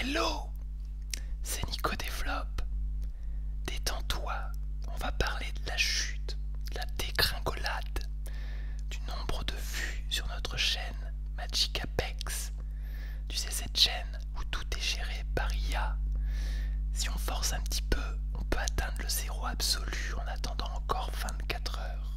Hello C'est Nico Développe. Détends-toi, on va parler de la chute, de la dégringolade, du nombre de vues sur notre chaîne Magic Apex. Tu sais, cette chaîne où tout est géré par IA. Si on force un petit peu, on peut atteindre le zéro absolu en attendant encore 24 heures.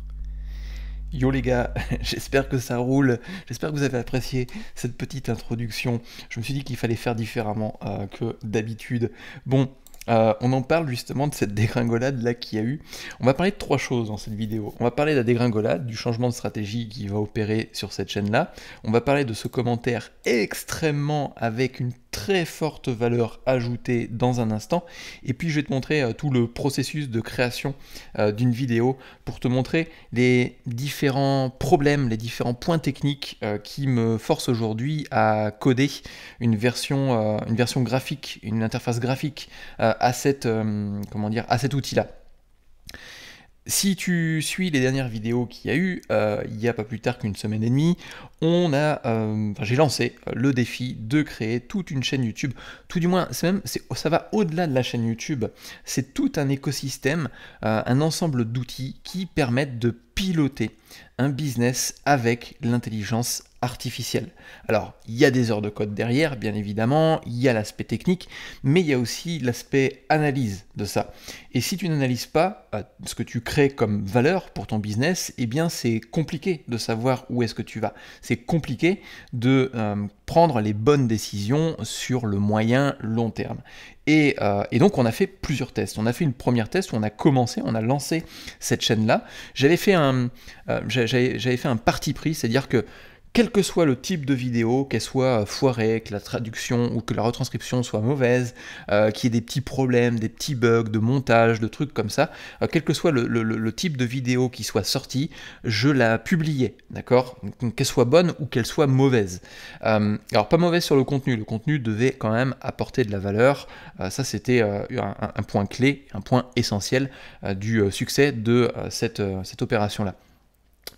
Yo les gars, j'espère que ça roule, j'espère que vous avez apprécié cette petite introduction. Je me suis dit qu'il fallait faire différemment euh, que d'habitude. Bon, euh, on en parle justement de cette dégringolade là qu'il y a eu. On va parler de trois choses dans cette vidéo. On va parler de la dégringolade, du changement de stratégie qui va opérer sur cette chaîne là. On va parler de ce commentaire extrêmement avec une très forte valeur ajoutée dans un instant. Et puis je vais te montrer euh, tout le processus de création euh, d'une vidéo pour te montrer les différents problèmes, les différents points techniques euh, qui me forcent aujourd'hui à coder une version, une version graphique, une interface graphique à, comment dire, à cet outil-là. Si tu suis les dernières vidéos qu'il y a eu, euh, il n'y a pas plus tard qu'une semaine et demie, on a, euh, j'ai lancé euh, le défi de créer toute une chaîne YouTube. Tout du moins, même, ça va au-delà de la chaîne YouTube. C'est tout un écosystème, un ensemble d'outils qui permettent de piloter un business avec l'intelligence artificielle. Alors, il y a des heures de code derrière, bien évidemment, il y a l'aspect technique, mais il y a aussi l'aspect analyse de ça. Et si tu n'analyses pas euh, ce que tu crées comme valeur pour ton business, eh bien, c'est compliqué de savoir où est-ce que tu vas. C'est compliqué de euh, prendre les bonnes décisions sur le moyen long terme. Euh, et, donc on a fait plusieurs tests. On a fait une première test où on a commencé, on a lancé cette chaîne-là. J'avais fait un, j'avais fait un parti pris, c'est-à-dire que quel que soit le type de vidéo, qu'elle soit foirée, que la traduction ou que la retranscription soit mauvaise, euh, qu'il y ait des petits problèmes, des petits bugs de montage, de trucs comme ça, euh, quel que soit le, type de vidéo qui soit sortie, je la publiais, d'accord Qu'elle soit bonne ou qu'elle soit mauvaise. Euh, alors pas mauvaise sur le contenu, le contenu devait quand même apporter de la valeur, ça c'était un, un, point clé, un point essentiel du succès de cette, cette opération-là.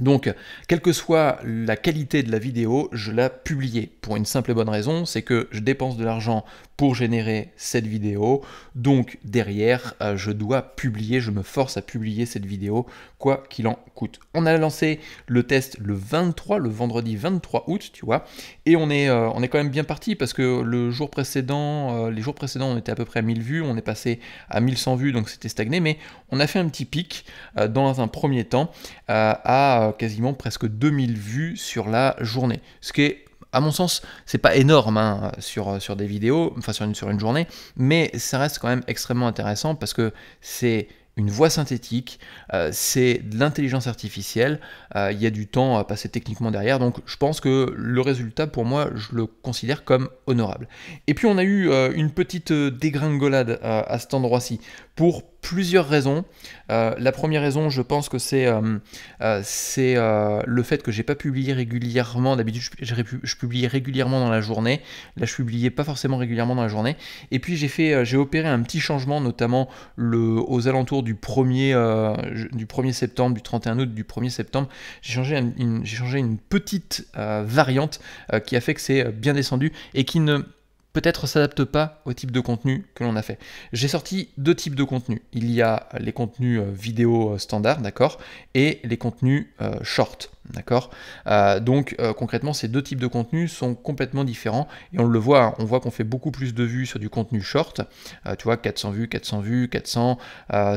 Donc, quelle que soit la qualité de la vidéo, je la publiais pour une simple et bonne raison, c'est que je dépense de l'argent pour générer cette vidéo. Donc derrière, euh, je dois publier, je me force à publier cette vidéo, quoi qu'il en coûte. On a lancé le test le 23, le vendredi 23 août, tu vois, et on est, euh, on est quand même bien parti parce que le jour précédent, euh, les jours précédents, on était à peu près à 1000 vues, on est passé à 1100 vues, donc c'était stagné, mais on a fait un petit pic dans un premier temps à quasiment presque 2000 vues sur la journée, ce qui est à mon sens, c'est pas énorme hein, sur, sur des vidéos, enfin sur une, sur une journée, mais ça reste quand même extrêmement intéressant parce que c'est une voix synthétique, euh, c'est de l'intelligence artificielle, euh, il y a du temps à passer techniquement derrière, donc je pense que le résultat pour moi, je le considère comme honorable. Et puis on a eu euh, une petite dégringolade à cet endroit-ci pour plusieurs raisons. Euh, la première raison, je pense que c'est euh, euh, le fait que j'ai pas publié régulièrement. D'habitude, je, publiais régulièrement dans la journée. Là, je publiais pas forcément régulièrement dans la journée. Et puis, j'ai fait, j'ai opéré un petit changement, notamment le, aux alentours du 1er, du septembre, du 31 août, du 1er septembre. J'ai changé, changé une petite variante qui a fait que c'est bien descendu et qui ne peut-être s'adapte pas au type de contenu que l'on a fait. J'ai sorti deux types de contenus. Il y a les contenus euh, vidéo euh, standard, d'accord, et les contenus euh, short. D'accord euh, Donc euh, concrètement, ces deux types de contenus sont complètement différents et on le voit, hein, on voit qu'on fait beaucoup plus de vues sur du contenu short. Euh, tu vois, 400 vues, 400 vues, 400,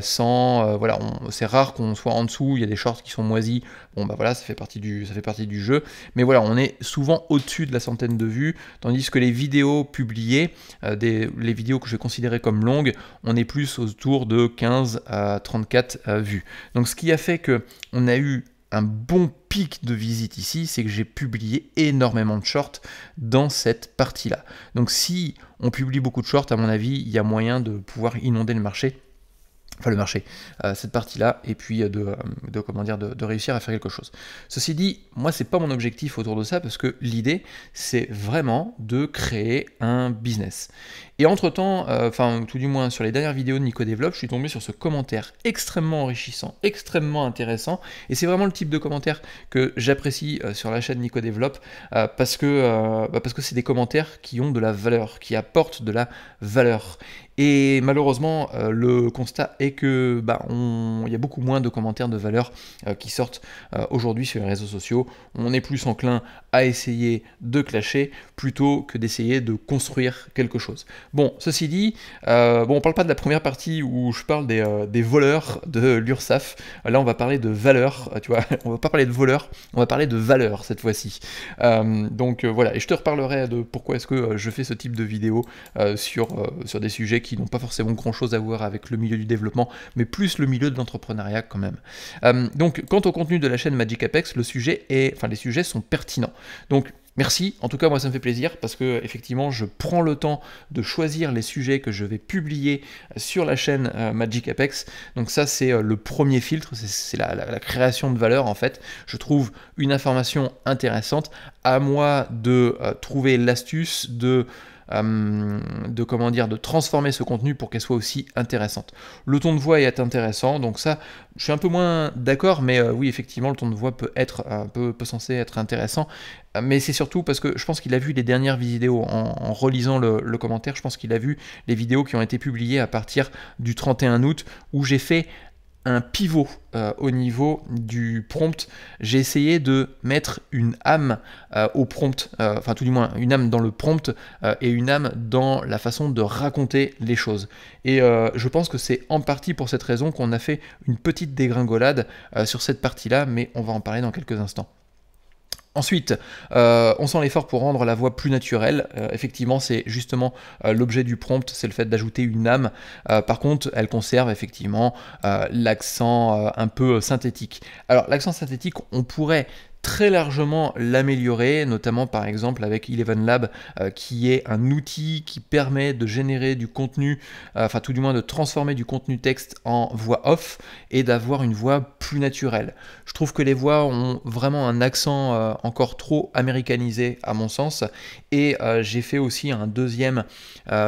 100, voilà, c'est rare qu'on soit en dessous. Il y a des shorts qui sont moisis. Bon, bah voilà, ça fait partie du, ça fait partie du jeu. Mais voilà, on est souvent au-dessus de la centaine de vues, tandis que les vidéos publiées, des, les vidéos que je vais considérer comme longues, on est plus autour de 15 à 34 vues. Donc ce qui a fait que on a eu un bon pic de visite ici, c'est que j'ai publié énormément de shorts dans cette partie-là. Donc si on publie beaucoup de shorts, à mon avis, il y a moyen de pouvoir inonder le marché enfin le marché, euh, cette partie-là, et puis euh, euh, de, comment dire, de, réussir à faire quelque chose. Ceci dit, moi c'est pas mon objectif autour de ça, parce que l'idée c'est vraiment de créer un business. Et entre-temps, enfin tout du moins sur les dernières vidéos de Nico je suis tombé sur ce commentaire extrêmement enrichissant, extrêmement intéressant, et c'est vraiment le type de commentaire que j'apprécie sur la chaîne Nico parce que bah, parce que c'est des commentaires qui ont de la valeur, qui apportent de la valeur. Et malheureusement, euh, le constat est que bah, il y a beaucoup moins de commentaires de valeur euh, qui sortent euh, aujourd'hui sur les réseaux sociaux. On est plus enclin à essayer de clasher plutôt que d'essayer de construire quelque chose. Bon, ceci dit, bon, on parle pas de la première partie où je parle des, voleurs de l'URSAF. Là, on va parler de valeur. Tu vois, on va pas parler de voleurs, on va parler de valeur cette fois-ci. donc voilà, et je te reparlerai de pourquoi est-ce que je fais ce type de vidéo sur, sur des sujets qui n'ont pas forcément grand-chose à voir avec le milieu du développement, mais plus le milieu de l'entrepreneuriat quand même. Euh, donc, quant au contenu de la chaîne Magic Apex, le sujet est, enfin, les sujets sont pertinents. Donc, Merci, en tout cas moi ça me fait plaisir parce que effectivement je prends le temps de choisir les sujets que je vais publier sur la chaîne euh, Magic Apex. Donc ça c'est euh, le premier filtre, c'est la, création de valeur en fait. Je trouve une information intéressante, à moi de trouver l'astuce, de euh, de comment dire, de transformer ce contenu pour qu'elle soit aussi intéressante. Le ton de voix est intéressant, donc ça, je suis un peu moins d'accord, mais euh, oui, effectivement, le ton de voix peut être un peu, censé être intéressant, euh, mais c'est surtout parce que je pense qu'il a vu les dernières vidéos en, relisant le, le, commentaire. Je pense qu'il a vu les vidéos qui ont été publiées à partir du 31 août où j'ai fait un pivot euh, au niveau du prompt. J'ai essayé de mettre une âme euh, au prompt, euh, enfin tout du moins une âme dans le prompt et une âme dans la façon de raconter les choses. Et je pense que c'est en partie pour cette raison qu'on a fait une petite dégringolade sur cette partie-là, mais on va en parler dans quelques instants. Ensuite, euh, on sent l'effort pour rendre la voix plus naturelle. Euh, effectivement, c'est justement euh, l'objet du prompt, c'est le fait d'ajouter une âme. par contre, elle conserve effectivement l'accent un peu synthétique. Alors, l'accent synthétique, on pourrait très largement l'améliorer, notamment par exemple avec Eleven Lab, euh, qui est un outil qui permet de générer du contenu, euh, enfin tout du moins de transformer du contenu texte en voix off et d'avoir une voix plus naturelle. Je trouve que les voix ont vraiment un accent euh, encore trop américanisé à mon sens, et j'ai fait aussi un deuxième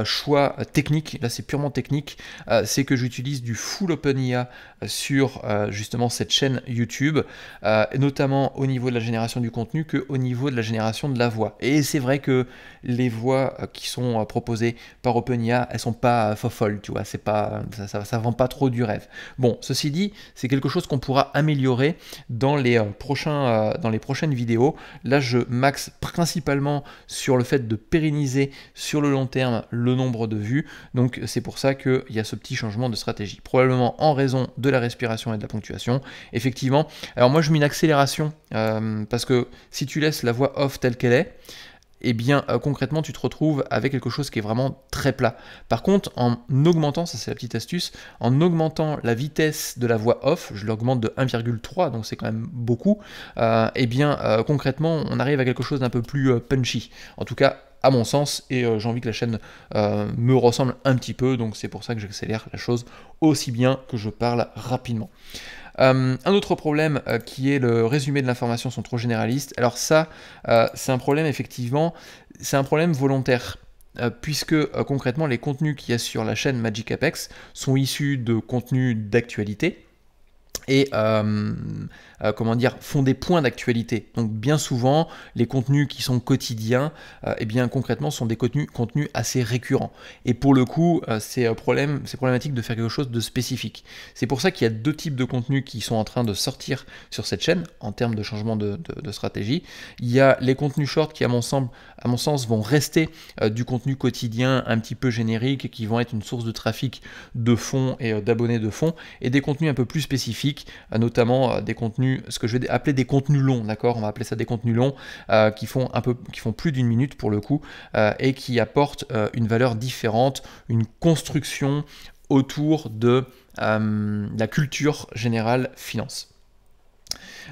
choix technique, là c'est purement technique, c'est que j'utilise du full OpenIA sur justement cette chaîne YouTube, notamment au niveau de la génération du contenu qu'au niveau de la génération de la voix. Et c'est vrai que les voix euh, qui sont euh, proposées par OpenIA, elles sont pas euh, folles, tu vois, c'est pas, ça, ça, vend pas trop du rêve. Bon, ceci dit, c'est quelque chose qu'on pourra améliorer dans les, prochains, dans les prochaines vidéos. Là, je max principalement sur le fait de pérenniser sur le long terme le nombre de vues. Donc c'est pour ça qu'il y a ce petit changement de stratégie. Probablement en raison de la respiration et de la ponctuation. Effectivement, alors moi je mets une accélération euh, parce que si tu laisses la voix off telle qu'elle est, eh bien euh, concrètement tu te retrouves avec quelque chose qui est vraiment très plat. Par contre, en augmentant, ça c'est la petite astuce, en augmentant la vitesse de la voix off, je l'augmente de 1,3, donc c'est quand même beaucoup, et euh, eh bien concrètement on arrive à quelque chose d'un peu plus punchy. En tout cas, à mon sens, et j'ai envie que la chaîne me ressemble un petit peu, donc c'est pour ça que j'accélère la chose aussi bien que je parle rapidement. Euh, un autre problème euh, qui est le résumé de l'information sont trop généralistes. Alors ça, euh, c'est un problème effectivement, c'est un problème volontaire puisque concrètement les contenus qu'il y a sur la chaîne Magic Apex sont issus de contenus d'actualité. Et euh, comment dire, font des points d'actualité. Donc bien souvent, les contenus qui sont quotidiens, et euh, eh bien concrètement, sont des contenus, contenus assez récurrents. Et pour le coup, euh, c'est problème, problématique de faire quelque chose de spécifique. C'est pour ça qu'il y a deux types de contenus qui sont en train de sortir sur cette chaîne en termes de changement de, stratégie. Il y a les contenus short qui, à mon, à mon sens, vont rester du contenu quotidien un petit peu générique, qui vont être une source de trafic de fonds et d'abonnés de fonds, et des contenus un peu plus spécifiques, notamment des contenus ce que je vais appeler des contenus longs, d'accord On va appeler ça des contenus longs euh, qui font un peu, qui font plus d'une minute pour le coup euh, et qui apportent euh, une valeur différente, une construction autour de la culture générale finance.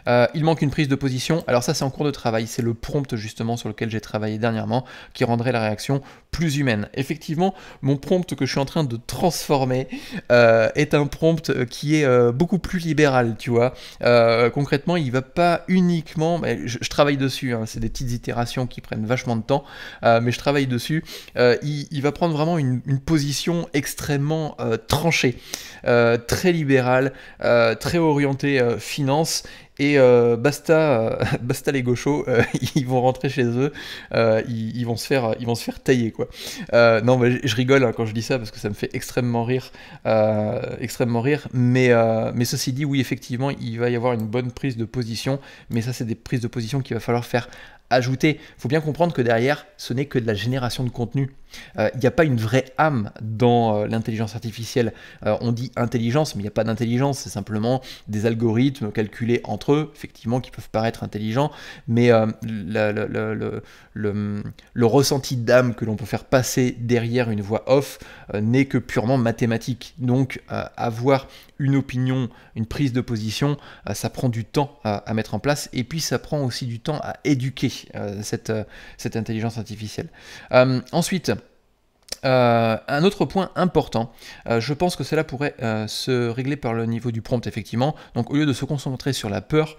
Euh, il manque une prise de position. Alors ça, c'est en cours de travail. C'est le prompt justement sur lequel j'ai travaillé dernièrement qui rendrait la réaction plus humaine. Effectivement, mon prompt que je suis en train de transformer euh, est un prompt euh, qui est beaucoup plus libéral, tu vois. concrètement, il va pas uniquement... Mais je, travaille dessus, hein. c'est des petites itérations qui prennent vachement de temps, mais je travaille dessus. Il, va prendre vraiment une, une position extrêmement tranchée, très libérale, très orientée finance et euh, basta, euh, basta les gauchos, euh, ils vont rentrer chez eux, ils, vont se faire, ils vont se faire tailler quoi. non, mais je rigole hein, quand je dis ça parce que ça me fait extrêmement rire, extrêmement rire. Mais, mais ceci dit, oui effectivement, il va y avoir une bonne prise de position, mais ça c'est des prises de position qu'il va falloir faire ajouter. Il faut bien comprendre que derrière, ce n'est que de la génération de contenu euh, il n'y a pas une vraie âme dans euh, l'intelligence artificielle. Euh, on dit intelligence, mais il n'y a pas d'intelligence, c'est simplement des algorithmes calculés entre eux, effectivement, qui peuvent paraître intelligents, mais le, ressenti d'âme que l'on peut faire passer derrière une voix off n'est que purement mathématique. Donc avoir une opinion, une prise de position, ça prend du temps à, mettre en place, et puis ça prend aussi du temps à éduquer cette intelligence artificielle. ensuite, euh, un autre point important, euh, je pense que cela pourrait euh, se régler par le niveau du prompt, effectivement. Donc au lieu de se concentrer sur la peur,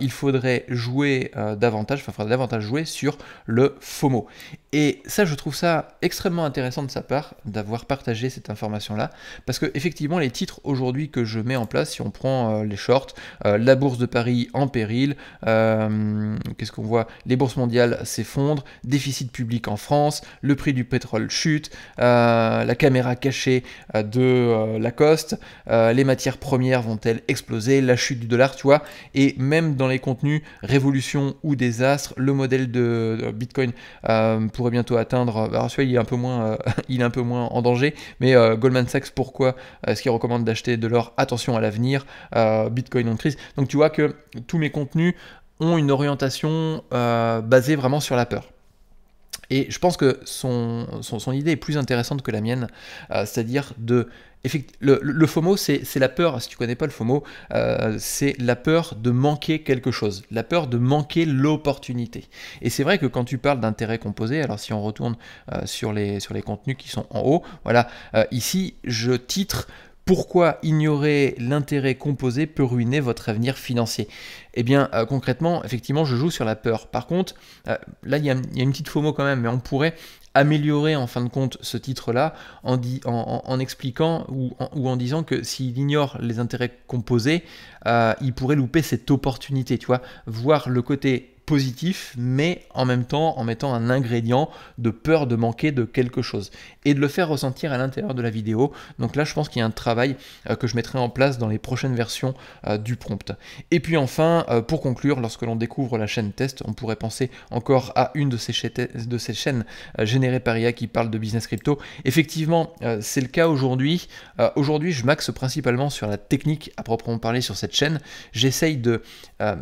il faudrait jouer davantage, enfin faudrait davantage jouer sur le FOMO. Et ça, je trouve ça extrêmement intéressant de sa part d'avoir partagé cette information-là, parce que effectivement, les titres aujourd'hui que je mets en place, si on prend les shorts, la bourse de Paris en péril, qu'est-ce qu'on voit Les bourses mondiales s'effondrent, déficit public en France, le prix du pétrole chute, euh, la caméra cachée euh, de euh, Lacoste, les matières premières vont-elles exploser, la chute du dollar, tu vois, et même dans les contenus révolution ou désastre, le modèle de, Bitcoin pourrait bientôt atteindre, alors il un peu moins, il est un peu moins en danger, mais Goldman Sachs, pourquoi est-ce qu'il recommande d'acheter de l'or Attention à l'avenir, Bitcoin en crise. Donc tu vois que tous mes contenus ont une orientation basée vraiment sur la peur. Et je pense que son, idée est plus intéressante que la mienne, euh, c'est-à-dire de... Le, le FOMO, c'est la peur, si tu connais pas le FOMO, euh, c'est la peur de manquer quelque chose, la peur de manquer l'opportunité. Et c'est vrai que quand tu parles d'intérêt composé, alors si on retourne euh, sur, les, sur les contenus qui sont en haut, voilà, ici je titre pourquoi ignorer l'intérêt composé peut ruiner votre avenir financier eh bien euh, concrètement, effectivement, je joue sur la peur. Par contre, euh, là, il y, a une petite FOMO quand même, mais on pourrait améliorer en fin de compte ce titre-là en, expliquant ou en, disant que s'il ignore les intérêts composés, euh, il pourrait louper cette opportunité, tu vois, voir le côté positif, mais en même temps en mettant un ingrédient de peur de manquer de quelque chose et de le faire ressentir à l'intérieur de la vidéo. Donc là, je pense qu'il y a un travail euh, que je mettrai en place dans les prochaines versions euh, du prompt. Et puis enfin, euh, pour conclure, lorsque l'on découvre la chaîne test, on pourrait penser encore à une de ces, de ces chaînes générées par IA qui parle de business crypto. Effectivement, c'est le cas aujourd'hui. aujourd'hui, je m'axe principalement sur la technique à proprement parler sur cette chaîne. J'essaye de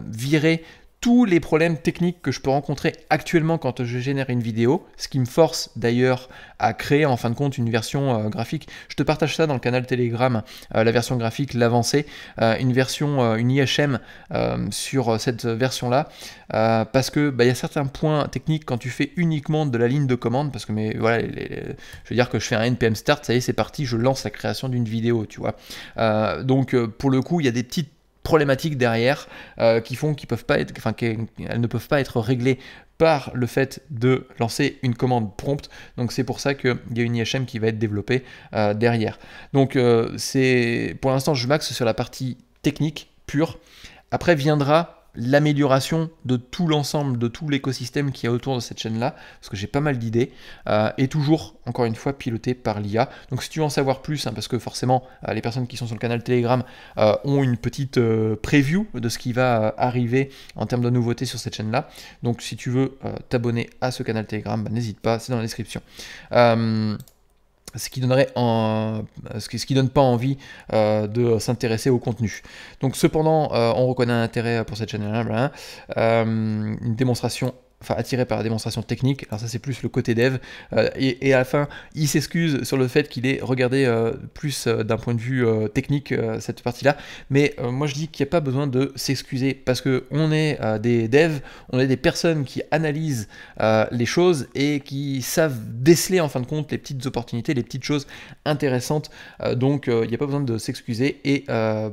virer tous les problèmes techniques que je peux rencontrer actuellement quand je génère une vidéo, ce qui me force d'ailleurs à créer en fin de compte une version euh, graphique. Je te partage ça dans le canal Telegram, euh, la version graphique, l'avancée, euh, une version, une IHM sur cette version-là, parce que bah, il y a certains points techniques quand tu fais uniquement de la ligne de commande, parce que mais voilà, je veux dire que je fais un npm start, ça y est, c'est parti, je lance la création d'une vidéo, tu vois. donc pour le coup, il y a des petites problématiques derrière euh, qui font peuvent pas être, enfin qu'elles ne peuvent pas être réglées par le fait de lancer une commande prompte. Donc c'est pour ça qu'il y a une IHM qui va être développée euh, derrière. Donc euh, c'est pour l'instant je maxe sur la partie technique pure. Après viendra l'amélioration de tout l'ensemble, de tout l'écosystème qui est a autour de cette chaîne-là, parce que j'ai pas mal d'idées, est euh, et toujours, encore une fois, piloté par l'IA. Donc si tu veux en savoir plus, hein, parce que forcément, euh, les personnes qui sont sur le canal Telegram euh, ont une petite preview de ce qui va arriver en termes de nouveautés sur cette chaîne-là. Donc si tu veux t'abonner à ce canal Telegram, bah, n'hésite pas, c'est dans la description ce qui donnerait ce qui donne pas envie euh, de s'intéresser au contenu. Donc cependant, euh, on reconnaît un intérêt pour cette chaîne, hein. euh, une démonstration enfin attiré par la démonstration technique, alors ça c'est plus le côté dev, euh, et, à la fin il s'excuse sur le fait qu'il ait regardé euh, plus euh, d'un point de vue technique cette partie-là, mais moi je dis qu'il n'y a pas besoin de s'excuser, parce que on est des devs, on est des personnes qui analysent les choses et qui savent déceler en fin de compte les petites opportunités, les petites choses intéressantes, donc il n'y a pas besoin de s'excuser, et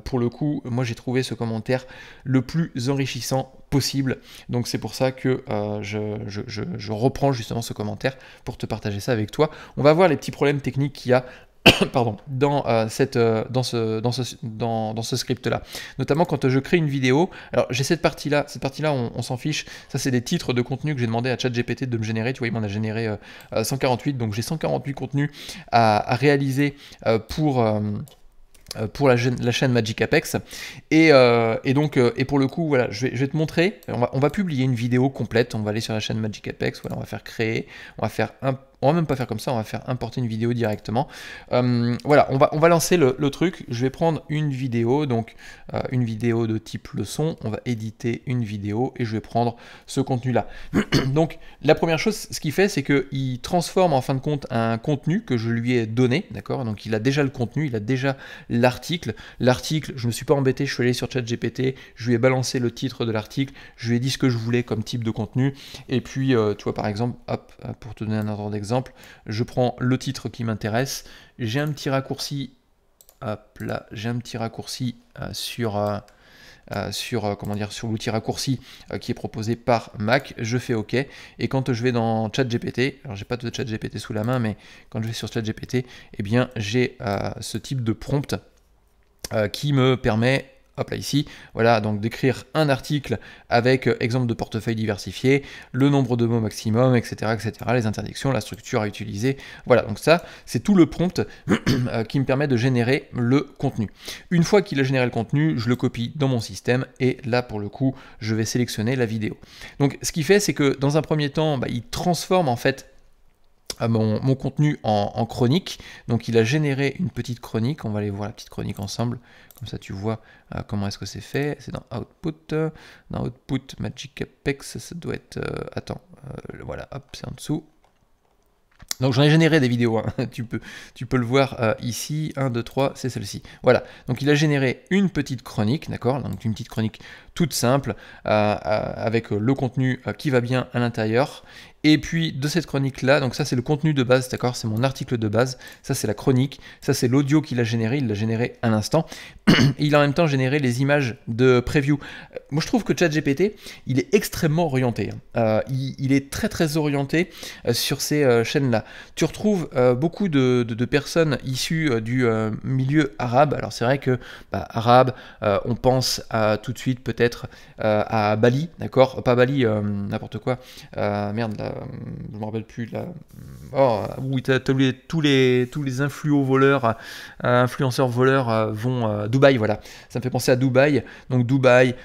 pour le coup moi j'ai trouvé ce commentaire le plus enrichissant possible. Donc c'est pour ça que euh, je, reprends justement ce commentaire pour te partager ça avec toi. On va voir les petits problèmes techniques qu'il y a. pardon, dans, euh, cette, euh, dans ce, dans ce, dans, ce script-là. Notamment quand je crée une vidéo. Alors j'ai cette partie-là, cette partie-là on, s'en fiche. Ça c'est des titres de contenu que j'ai demandé à ChatGPT de me générer. Tu vois, il m'en a généré 148. Donc j'ai 148 contenus à réaliser pour... Euh, pour la, chaîne Magic Apex. Et, euh, donc, euh, et pour le coup, voilà, je vais, te montrer. On va, on va, publier une vidéo complète. On va aller sur la chaîne Magic Apex. Voilà, on va faire créer. On va faire un on va même pas faire comme ça, on va faire importer une vidéo directement. Euh, voilà, on va, on va lancer le, truc. Je vais prendre une vidéo, donc euh, une vidéo de type leçon. On va éditer une vidéo et je vais prendre ce contenu-là. donc la première chose, ce qu'il fait, c'est que il transforme en fin de compte un contenu que je lui ai donné, d'accord Donc il a déjà le contenu, il a déjà l'article. L'article, je me suis pas embêté, je suis allé sur ChatGPT, je lui ai balancé le titre de l'article, je lui ai dit ce que je voulais comme type de contenu. Et puis, euh, tu vois, par exemple, hop, pour te donner un ordre d'exemple, je prends le titre qui m'intéresse, j'ai un petit raccourci, là, j'ai un petit raccourci euh, sur... Euh, euh, sur comment dire sur l'outil raccourci qui est proposé par Mac, je fais OK. Et quand je vais dans ChatGPT, alors j'ai pas de ChatGPT sous la main, mais quand je vais sur ChatGPT, eh bien j'ai ce type de prompt qui me permet là ici, voilà, donc d'écrire un article avec euh, exemple de portefeuille diversifié, le nombre de mots maximum, etc., etc., les interdictions, la structure à utiliser, voilà, donc ça, c'est tout le prompt euh, qui me permet de générer le contenu. Une fois qu'il a généré le contenu, je le copie dans mon système, et là, pour le coup, je vais sélectionner la vidéo. Donc, ce qui fait, c'est que dans un premier temps, bah, il transforme en fait mon, contenu en, chronique. Donc il a généré une petite chronique. On va aller voir la petite chronique ensemble. Comme ça tu vois euh, comment est-ce que c'est fait. C'est dans Output. Dans Output, Magic Apex, ça doit être... attend euh, attends, euh, voilà, hop, c'est en dessous. Donc j'en ai généré des vidéos, hein. tu, peux, tu peux le voir ici, 1, 2, 3, c'est celle-ci. Voilà, donc il a généré une petite chronique, d'accord Donc une petite chronique toute simple, avec le contenu qui va bien à l'intérieur, et puis de cette chronique-là, donc ça c'est le contenu de base, d'accord C'est mon article de base, ça c'est la chronique, ça c'est l'audio qu'il a généré, il l'a généré à l'instant. il a en même temps généré les images de preview. Euh, moi je trouve que ChatGPT, il est extrêmement orienté. Hein. Euh, il, est très très orienté euh, sur ces chaînes-là. Tu retrouves beaucoup de, personnes issues du milieu arabe. Alors c'est vrai que bah, arabe, on pense à, tout de suite peut-être à Bali, d'accord Pas Bali, n'importe quoi. merde, là euh, je me rappelle plus là, oh, où tous les tous les tous voleurs, euh, influenceurs voleurs euh, vont euh, Dubaï voilà, ça me fait penser à Dubaï, donc Dubaï,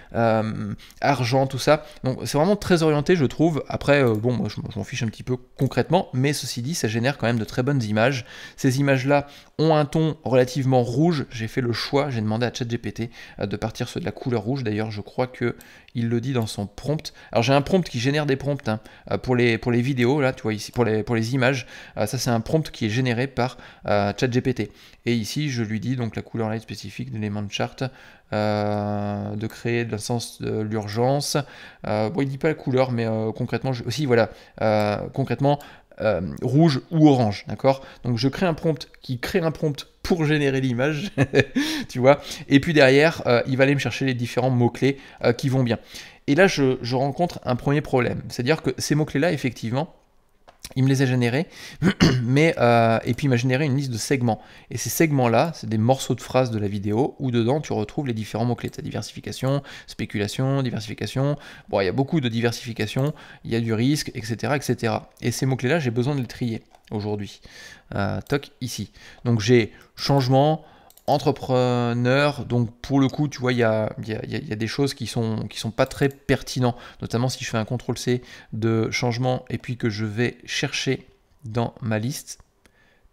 argent tout ça, donc c'est vraiment très orienté je trouve. Après bon moi je, m'en fiche un petit peu concrètement, mais ceci dit ça génère quand même de très bonnes images. Ces images là ont un ton relativement rouge. J'ai fait le choix, j'ai demandé à ChatGPT de partir sur de la couleur rouge. D'ailleurs je crois que il le dit dans son prompt. Alors j'ai un prompt qui génère des prompts hein. euh, pour, les, pour les vidéos, là, tu vois ici, pour les, pour les images. Euh, ça c'est un prompt qui est généré par euh, ChatGPT. Et ici je lui dis donc la couleur light spécifique de l'élément de chart de créer le sens de l'urgence. bon, il dit pas la couleur, mais concrètement, je, aussi voilà, concrètement euh, rouge ou orange, d'accord Donc je crée un prompt qui crée un prompt pour générer l'image, tu vois Et puis derrière, euh, il va aller me chercher les différents mots-clés euh, qui vont bien. Et là, je rencontre un premier problème, c'est-à-dire que ces mots-clés-là, effectivement, il me les a générés, mais euh, et puis il m'a généré une liste de segments. Et ces segments-là, c'est des morceaux de phrases de la vidéo où dedans tu retrouves les différents mots-clés. Tu diversification, spéculation, diversification. Bon, il y a beaucoup de diversification, il y a du risque, etc. etc. Et ces mots-clés-là, j'ai besoin de les trier aujourd'hui. Euh, toc ici. Donc j'ai changement, entrepreneur, donc pour le coup, tu vois, il y a, des choses qui sont, qui sont pas très pertinentes, notamment si je fais un contrôle c de changement et puis que je vais chercher dans ma liste.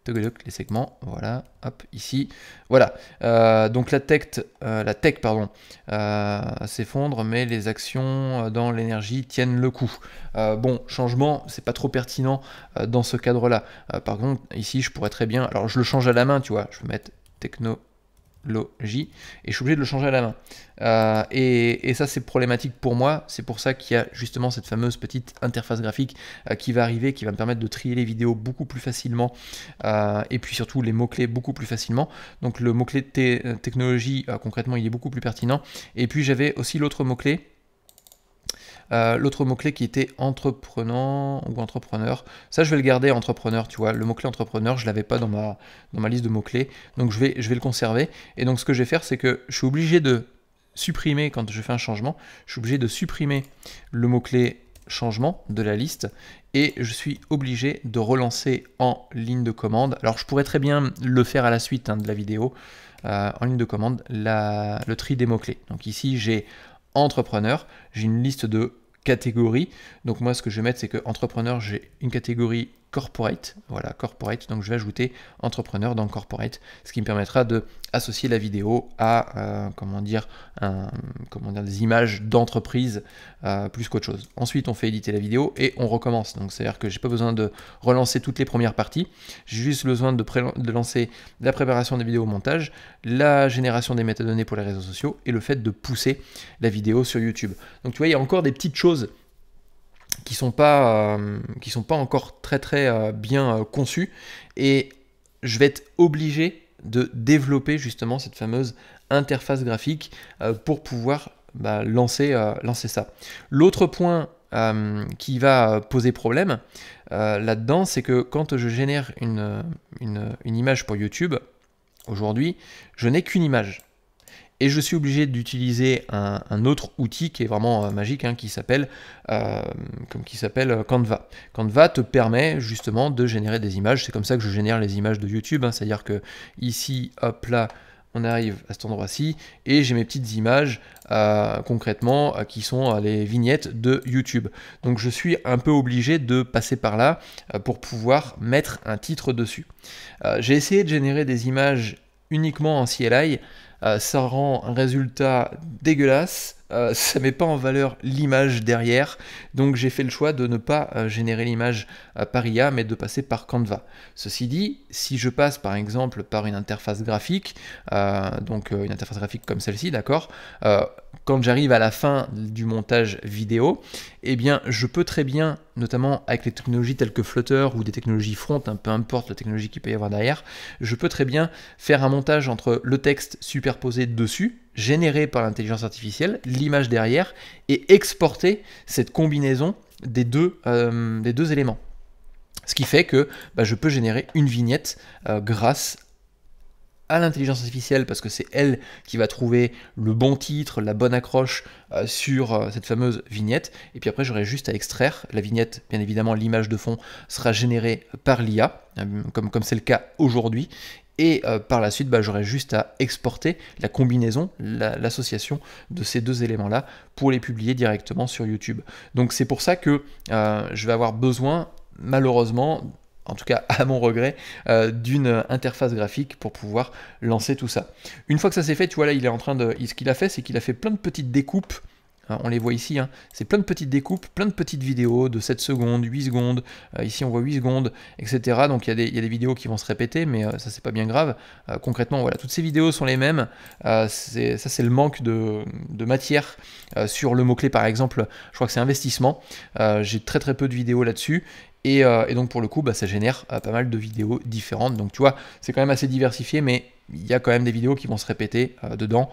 Les segments, voilà, hop, ici, voilà. Euh, donc la tech, euh, la tech pardon, euh, s'effondre, mais les actions dans l'énergie tiennent le coup. bon, changement, c'est pas trop pertinent dans ce cadre-là. par contre, ici, je pourrais très bien, alors je le change à la main, tu vois, je vais mettre technologie, et je suis obligé de le changer à la main. Euh, et, ça, c'est problématique pour moi. C'est pour ça qu'il y a justement cette fameuse petite interface graphique euh, qui va arriver, qui va me permettre de trier les vidéos beaucoup plus facilement euh, et puis surtout les mots-clés beaucoup plus facilement. Donc, le mot-clé technologie, concrètement, il est beaucoup plus pertinent. Et puis, j'avais aussi l'autre mot-clé euh, l'autre mot-clé qui était entreprenant ou entrepreneur, ça je vais le garder entrepreneur, tu vois, le mot-clé entrepreneur, je ne l'avais pas dans ma, dans ma liste de mots-clés, donc je vais, je vais le conserver. Et donc ce que je vais faire, c'est que je suis obligé de supprimer, quand je fais un changement, je suis obligé de supprimer le mot-clé changement de la liste et je suis obligé de relancer en ligne de commande. Alors je pourrais très bien le faire à la suite hein, de la vidéo, euh, en ligne de commande, la, le tri des mots-clés. Donc ici j'ai entrepreneur, j'ai une liste de catégorie. Donc moi, ce que je vais mettre, c'est que entrepreneur, j'ai une catégorie corporate. Voilà, corporate. Donc je vais ajouter entrepreneur dans corporate, ce qui me permettra de associer la vidéo à euh, comment dire, comment dire, des images d'entreprise euh, plus qu'autre chose. Ensuite, on fait éditer la vidéo et on recommence. Donc c'est-à-dire que j'ai pas besoin de relancer toutes les premières parties. J'ai juste besoin de, de lancer la préparation des vidéos au montage, la génération des métadonnées pour les réseaux sociaux et le fait de pousser la vidéo sur YouTube. Donc tu vois, il y a encore des petites choses qui sont pas euh, qui sont pas encore très très euh, bien euh, conçus et je vais être obligé de développer justement cette fameuse interface graphique pour pouvoir bah, lancer, lancer ça. L'autre point qui va poser problème là-dedans, c'est que quand je génère une image pour YouTube, aujourd'hui, je n'ai qu'une image et je suis obligé d'utiliser un, autre outil qui est vraiment euh, magique, hein, qui s'appelle euh, euh, Canva. Canva te permet justement de générer des images. C'est comme ça que je génère les images de YouTube. Hein. C'est-à-dire que ici, hop là, on arrive à cet endroit-ci et j'ai mes petites images concrètement qui sont les vignettes de YouTube. Donc je suis un peu obligé de passer par là pour pouvoir mettre un titre dessus. j'ai essayé de générer des images uniquement en CLI. Euh, ça rend un résultat dégueulasse ça euh, ça met pas en valeur l'image derrière. Donc j'ai fait le choix de ne pas euh, générer l'image par IA, mais de passer par Canva. Ceci dit, si je passe par exemple par une interface graphique, euh, donc une interface graphique comme celle-ci, d'accord, quand j'arrive à la fin du montage vidéo, eh bien je peux très bien, notamment avec les technologies telles que Flutter ou des technologies front, hein, peu importe la technologie qu'il peut y avoir derrière, je peux très bien faire un montage entre le texte superposé dessus, générée par l'intelligence artificielle, l'image derrière, et exporter cette combinaison des deux, euh, des deux éléments. Ce qui fait que bah, je peux générer une vignette euh, grâce à l'intelligence artificielle parce que c'est elle qui va trouver le bon titre, la bonne accroche euh, sur cette fameuse vignette. Et puis après, j'aurai juste à extraire la vignette. Bien évidemment, l'image de fond sera générée par l'IA, comme c'est le cas aujourd'hui et euh, par la suite bah, j'aurai juste à exporter la combinaison, l'association de ces deux éléments-là pour les publier directement sur YouTube. Donc c'est pour ça que euh, je vais avoir besoin malheureusement en tout cas à mon regret, euh, d'une interface graphique pour pouvoir lancer tout ça. Une fois que ça s'est fait, tu vois là, il est en train de, ce qu'il a fait, c'est qu'il a fait plein de petites découpes Hein, on les voit ici, hein. c'est plein de petites découpes, plein de petites vidéos de 7 secondes, 8 secondes, euh, ici on voit 8 secondes, etc. Donc il y, a des vidéos qui vont se répéter, mais euh, ça c'est pas bien grave. Euh, concrètement, voilà, toutes ces vidéos sont les mêmes. ça c'est le manque de, matière sur le mot-clé par exemple, je crois que c'est investissement. J'ai très très peu de vidéos là-dessus. Et, donc pour le coup, bah, ça génère pas mal de vidéos différentes. Donc tu vois, c'est quand même assez diversifié, mais il y a quand même des vidéos qui vont se répéter euh, dedans.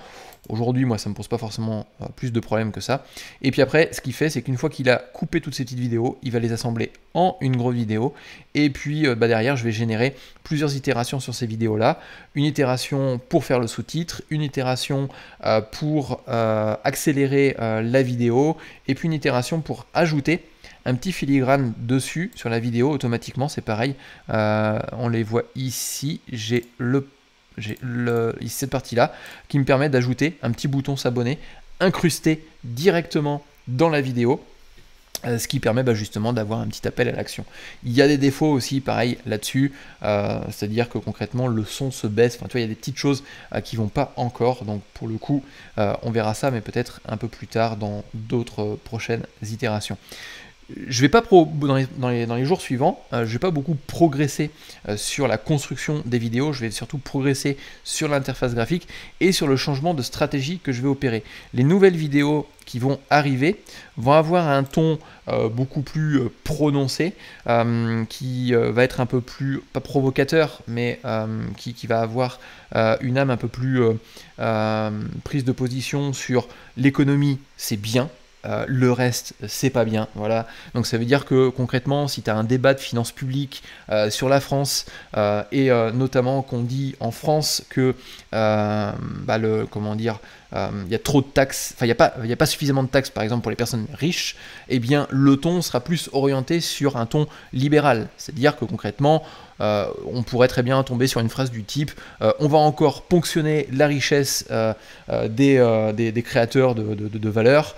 Aujourd'hui, moi, ça ne me pose pas forcément euh, plus de problèmes que ça. Et puis après, ce qu'il fait, c'est qu'une fois qu'il a coupé toutes ces petites vidéos, il va les assembler en une grosse vidéo. Et puis euh, bah, derrière, je vais générer plusieurs itérations sur ces vidéos-là. Une itération pour faire le sous-titre, une itération pour accélérer la vidéo, et puis une itération pour ajouter un petit filigrane dessus sur la vidéo automatiquement c'est pareil on les voit ici j'ai le j'ai cette partie-là qui me permet d'ajouter un petit bouton s'abonner incrusté directement dans la vidéo. Euh, ce qui permet bah, justement d'avoir un petit appel à l'action. Il y a des défauts aussi, pareil, là-dessus. Euh, c'est-à-dire que concrètement, le son se baisse. Enfin, tu vois, il y a des petites choses qui euh, qui vont pas encore. Donc, pour le coup, on verra ça, mais peut-être un peu plus tard dans d'autres prochaines itérations je vais pas dans, les, jours suivants, je euh, je vais pas beaucoup progresser euh, sur la construction des vidéos, je vais surtout progresser sur l'interface graphique et sur le changement de stratégie que je vais opérer. Les nouvelles vidéos qui vont arriver vont avoir un ton euh, beaucoup plus prononcé, qui va être un peu plus, pas provocateur, mais qui, va avoir une âme un peu plus prise de position sur l'économie, c'est bien, euh, le reste, c'est pas bien. Voilà. Donc ça veut dire que concrètement, si tu as un débat de finances publiques euh, sur la France, euh, et notamment qu'on dit en France que bah, le comment dire il y a trop de taxes, il n'y a, pas, y a pas suffisamment de taxes par exemple pour les personnes riches, eh bien le ton sera plus orienté sur un ton libéral. C'est-à-dire que concrètement, euh, on pourrait très bien tomber sur une phrase du type euh, on va encore ponctionner la richesse euh, des, créateurs de, valeur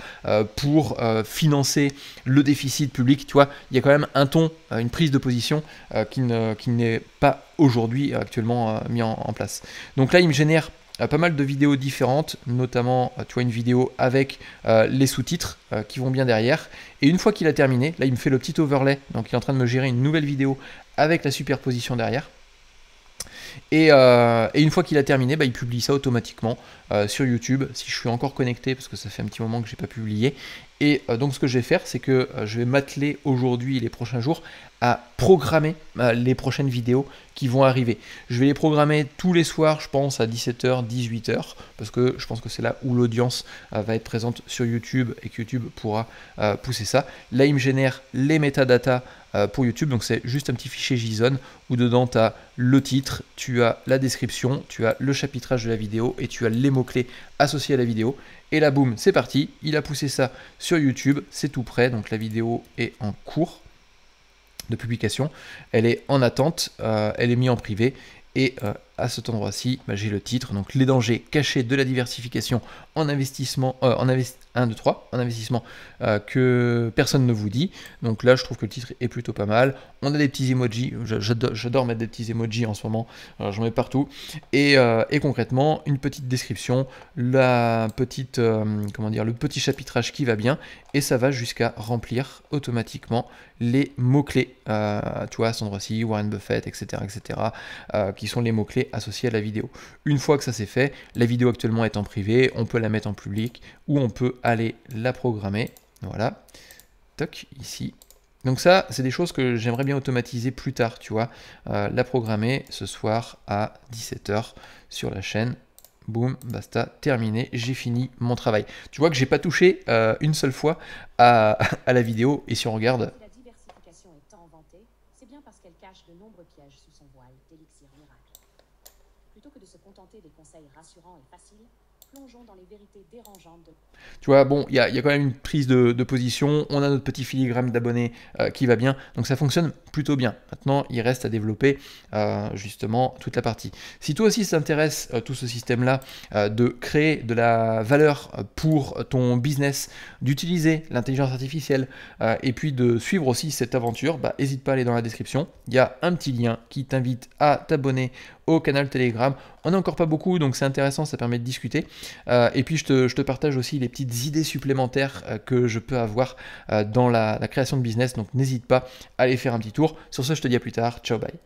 pour financer le déficit public. Tu vois, il y a quand même un ton, une prise de position qui n'est pas aujourd'hui actuellement mis en, place. Donc là, il me génère euh, pas mal de vidéos différentes, notamment euh, tu vois une vidéo avec euh, les sous-titres qui vont bien derrière. Et une fois qu'il a terminé, là il me fait le petit overlay, donc il est en train de me gérer une nouvelle vidéo avec la superposition derrière. Et, une fois qu'il a terminé, bah, il publie ça automatiquement sur YouTube, si je suis encore connecté, parce que ça fait un petit moment que j'ai pas publié. Et euh, donc ce que je vais faire, c'est que euh, je vais m'atteler aujourd'hui et les prochains jours à programmer euh, les prochaines vidéos qui vont arriver. Je vais les programmer tous les soirs, je pense, à 17h, 18h, parce que je pense que c'est là où l'audience va être présente sur YouTube et que YouTube pourra pousser ça. Là, il me génère les métadatas pour YouTube, donc c'est juste un petit fichier JSON où dedans tu as le titre, tu as la description, tu as le chapitrage de la vidéo et tu as les mots-clés associés à la vidéo. Et la boum, c'est parti. Il a poussé ça sur YouTube. C'est tout prêt. Donc la vidéo est en cours de publication. Elle est en attente. Euh, elle est mise en privé. Et euh, à cet endroit-ci, bah, j'ai le titre, donc les dangers cachés de la diversification en investissement, euh, en investi 1, 2, 3, en investissement euh, que personne ne vous dit. Donc là, je trouve que le titre est plutôt pas mal. On a des petits emojis, j'adore mettre des petits emojis en ce moment, euh, j'en mets partout. Et, concrètement, une petite description, la petite, comment dire, le petit chapitrage qui va bien, et ça va jusqu'à remplir automatiquement les mots-clés, tu vois, cet endroit-ci, Warren Buffett, etc., etc., qui sont les mots-clés associé à la vidéo. Une fois que ça s'est fait, la vidéo actuellement est en privé, on peut la mettre en public ou on peut aller la programmer. Voilà, toc, ici. Donc ça, c'est des choses que j'aimerais bien automatiser plus tard, tu vois. Euh, la programmer ce soir à 17h sur la chaîne boum, basta, terminé, j'ai fini mon travail. Tu vois que j'ai pas touché euh, une seule fois à, la vidéo, et si on regarde... La diversification est c'est bien parce qu'elle cache de nombreux pièges sous son voile Plutôt que de se contenter des conseils rassurants et faciles, plongeons dans les vérités dérangeantes. Tu vois, bon, il y, a, quand même une prise de, position. On a notre petit filigrane d'abonnés euh, qui va bien. Donc ça fonctionne plutôt bien. Maintenant, il reste à développer euh, justement toute la partie. Si toi aussi ça t'intéresse euh, tout ce système-là de créer de la valeur pour ton business, d'utiliser l'intelligence artificielle et puis de suivre aussi cette aventure, n'hésite bah, pas à aller dans la description. Il y a un petit lien qui t'invite à t'abonner au canal Telegram. On n'a encore pas beaucoup, donc c'est intéressant, ça permet de discuter. Euh, et puis je te, partage aussi les petites idées supplémentaires euh, que je peux avoir euh, dans la, la création de business, donc n'hésite pas à aller faire un petit tour. Sur ce, je te dis à plus tard, ciao, bye.